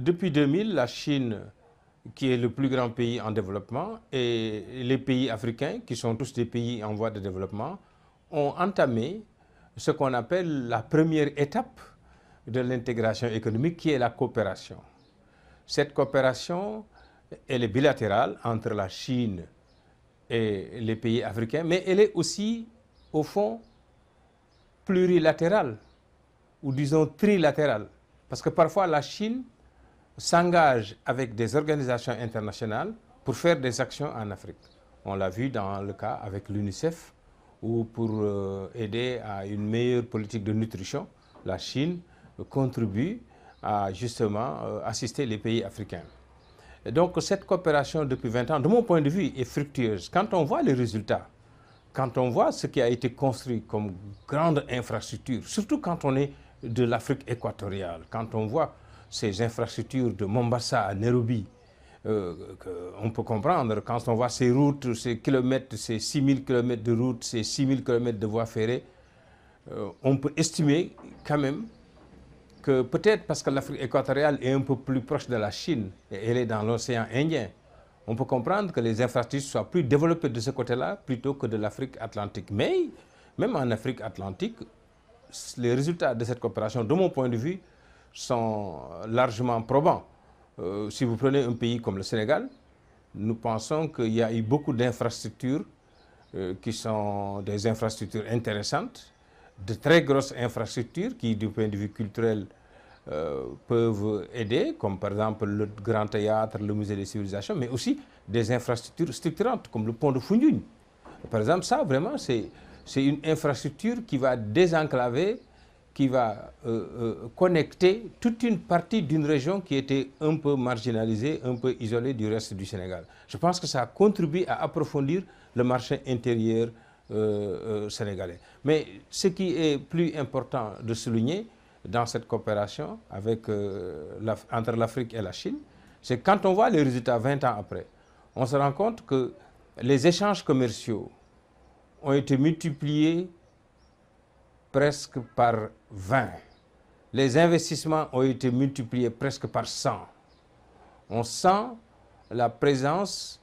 Depuis 2000, la Chine, qui est le plus grand pays en développement, et les pays africains, qui sont tous des pays en voie de développement, ont entamé ce qu'on appelle la première étape de l'intégration économique, qui est la coopération. Cette coopération, elle est bilatérale entre la Chine et les pays africains, mais elle est aussi, au fond, plurilatérale, ou disons trilatérale. Parce que parfois la Chine s'engage avec des organisations internationales pour faire des actions en Afrique. On l'a vu dans le cas avec l'UNICEF ou pour euh, aider à une meilleure politique de nutrition. La Chine contribue à justement euh, assister les pays africains. donc cette coopération depuis 20 ans, de mon point de vue, est fructueuse. Quand on voit les résultats, quand on voit ce qui a été construit comme grande infrastructure, surtout quand on est de l'Afrique équatoriale, quand on voit ces infrastructures de Mombasa à Nairobi, euh, on peut comprendre quand on voit ces routes, ces kilomètres, ces 6000 kilomètres de routes, ces 6000 kilomètres de voies ferrées, euh, on peut estimer quand même que peut-être parce que l'Afrique équatoriale est un peu plus proche de la Chine et elle est dans l'océan Indien, on peut comprendre que les infrastructures soient plus développées de ce côté-là plutôt que de l'Afrique atlantique. Mais même en Afrique atlantique, les résultats de cette coopération, de mon point de vue, sont largement probants. Euh, si vous prenez un pays comme le Sénégal, nous pensons qu'il y a eu beaucoup d'infrastructures euh, qui sont des infrastructures intéressantes, de très grosses infrastructures qui, du point de vue culturel, euh, peuvent aider, comme par exemple le Grand Théâtre, le Musée des Civilisations, mais aussi des infrastructures structurantes, comme le pont de Founioune. Par exemple, ça, vraiment, c'est une infrastructure qui va désenclaver qui va euh, euh, connecter toute une partie d'une région qui était un peu marginalisée, un peu isolée du reste du Sénégal. Je pense que ça contribue à approfondir le marché intérieur euh, sénégalais. Mais ce qui est plus important de souligner dans cette coopération avec, entre l'Afrique et la Chine, c'est quand on voit les résultats 20 ans après, on se rend compte que les échanges commerciaux ont été multipliés presque par 20. Les investissements ont été multipliés presque par 100. On sent la présence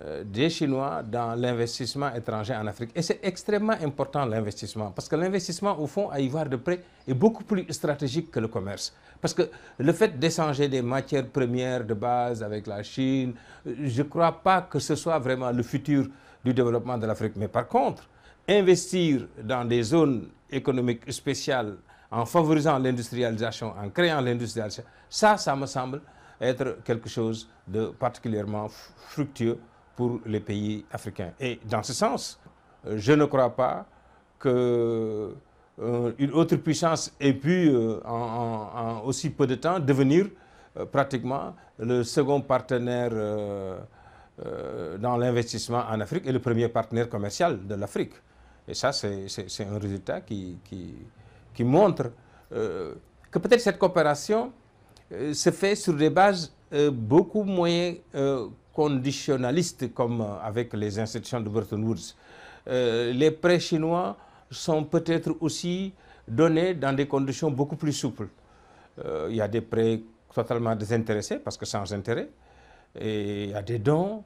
euh, des Chinois dans l'investissement étranger en Afrique. Et c'est extrêmement important l'investissement, parce que l'investissement, au fond, à y voir de près, est beaucoup plus stratégique que le commerce. Parce que le fait d'échanger des matières premières de base avec la Chine, euh, je ne crois pas que ce soit vraiment le futur du développement de l'Afrique. Mais par contre, investir dans des zones économiques spéciales en favorisant l'industrialisation, en créant l'industrialisation, ça, ça me semble être quelque chose de particulièrement fructueux pour les pays africains. Et dans ce sens, euh, je ne crois pas qu'une euh, autre puissance ait pu, euh, en, aussi peu de temps, devenir pratiquement le second partenaire dans l'investissement en Afrique et le premier partenaire commercial de l'Afrique. Et ça, c'est un résultat qui, montre euh, que peut-être cette coopération euh, se fait sur des bases euh, beaucoup moins conditionnalistes comme avec les institutions de Bretton Woods. les prêts chinois sont peut-être aussi donnés dans des conditions beaucoup plus souples. il y a des prêts totalement désintéressés parce que sans intérêt. Et il y a des dons,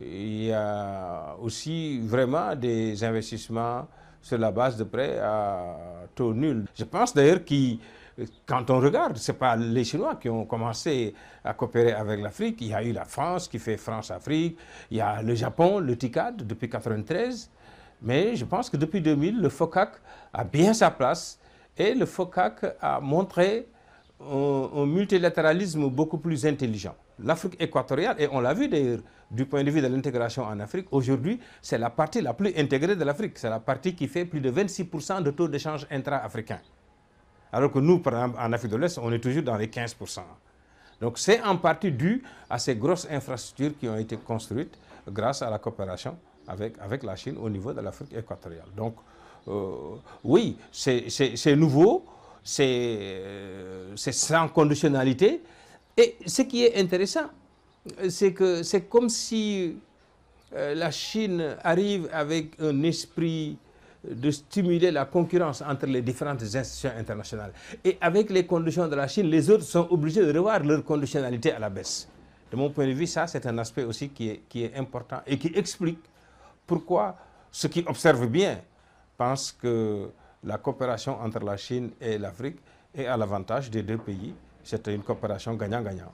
il y a aussi vraiment des investissements sur la base de prêts à taux nul. Je pense d'ailleurs que quand on regarde, ce n'est pas les Chinois qui ont commencé à coopérer avec l'Afrique. Il y a eu la France qui fait France-Afrique, il y a le Japon, le TICAD depuis 1993. Mais je pense que depuis 2000, le FOCAC a bien sa place et le FOCAC a montré un, un multilatéralisme beaucoup plus intelligent l'Afrique équatoriale, et on l'a vu d'ailleurs du point de vue de l'intégration en Afrique, aujourd'hui, c'est la partie la plus intégrée de l'Afrique. C'est la partie qui fait plus de 26% de taux d'échange intra-africain. Alors que nous, par exemple, en Afrique de l'Est, on est toujours dans les 15%. Donc c'est en partie dû à ces grosses infrastructures qui ont été construites grâce à la coopération avec, avec la Chine au niveau de l'Afrique équatoriale. Donc euh, oui, c'est nouveau, c'est euh, sans conditionnalité, et ce qui est intéressant, c'est que c'est comme si euh, la Chine arrive avec un esprit de stimuler la concurrence entre les différentes institutions internationales. Et avec les conditions de la Chine, les autres sont obligés de revoir leur conditionnalité à la baisse. De mon point de vue, ça, c'est un aspect aussi qui est, qui est important et qui explique pourquoi ceux qui observent bien pensent que la coopération entre la Chine et l'Afrique est à l'avantage des deux pays. C'était une coopération gagnant-gagnant.